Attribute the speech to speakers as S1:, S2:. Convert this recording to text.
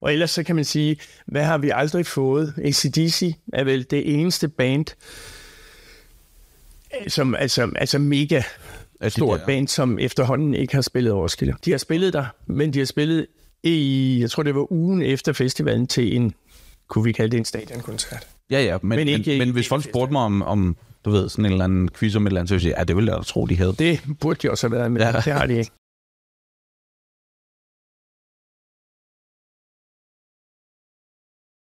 S1: Og ellers så kan man sige, hvad har vi aldrig fået? ACDC er vel det eneste band, øh, som altså, altså mega af stort der. band, som efterhånden ikke har spillet Roskilde. De har spillet der, men de har spillet i, jeg tror det var ugen efter festivalen til en, kunne vi kalde det en
S2: stadionkoncert. Ja, ja, men, men, ikke, men, men hvis folk
S3: spurgte mig om, om, du ved, sådan en eller anden quiz om et eller andet, så ville jeg sige, ja, det ville jeg da tro, de havde. Det burde de også have været, men
S4: ja. det har de ikke.